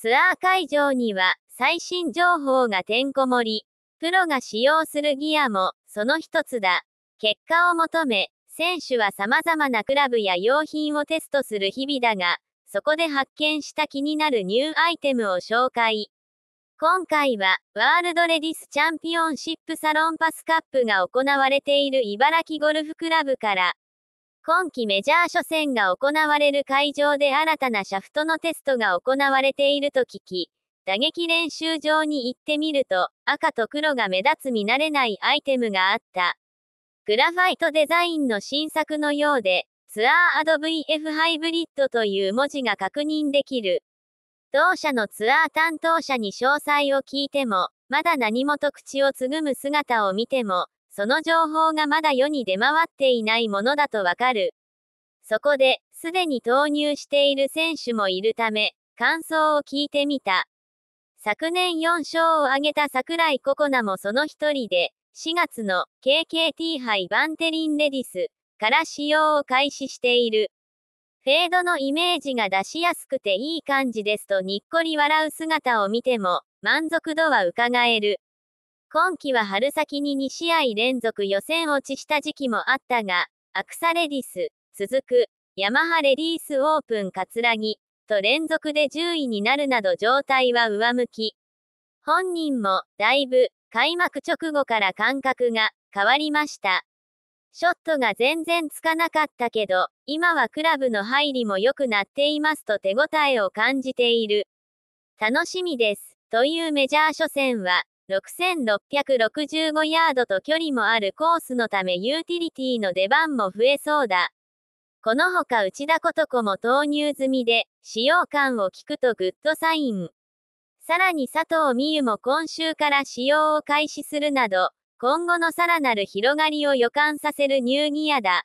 ツアー会場には最新情報がてんこ盛り。プロが使用するギアもその一つだ。結果を求め、選手は様々なクラブや用品をテストする日々だが、そこで発見した気になるニューアイテムを紹介。今回は、ワールドレディスチャンピオンシップサロンパスカップが行われている茨城ゴルフクラブから、今季メジャー初戦が行われる会場で新たなシャフトのテストが行われていると聞き、打撃練習場に行ってみると、赤と黒が目立つ見慣れないアイテムがあった。グラファイトデザインの新作のようで、ツアーアド VF ハイブリッドという文字が確認できる。同社のツアー担当者に詳細を聞いても、まだ何もと口をつぐむ姿を見ても、その情報がまだ世に出回っていないものだとわかる。そこで、すでに投入している選手もいるため、感想を聞いてみた。昨年4勝を挙げた桜井ココナもその一人で、4月の KKT 杯バンテリンレディスから使用を開始している。フェードのイメージが出しやすくていい感じですとにっこり笑う姿を見ても満足度は伺える。今季は春先に2試合連続予選落ちした時期もあったが、アクサレディス、続く、ヤマハレディースオープン葛城と連続で10位になるなど状態は上向き。本人も、だいぶ、開幕直後から感覚が変わりました。ショットが全然つかなかったけど、今はクラブの入りも良くなっていますと手応えを感じている。楽しみです。というメジャー初戦は、6665ヤードと距離もあるコースのためユーティリティの出番も増えそうだ。このほか内田ことこも投入済みで、使用感を聞くとグッドサイン。さらに佐藤美優も今週から使用を開始するなど、今後のさらなる広がりを予感させるニューギアだ。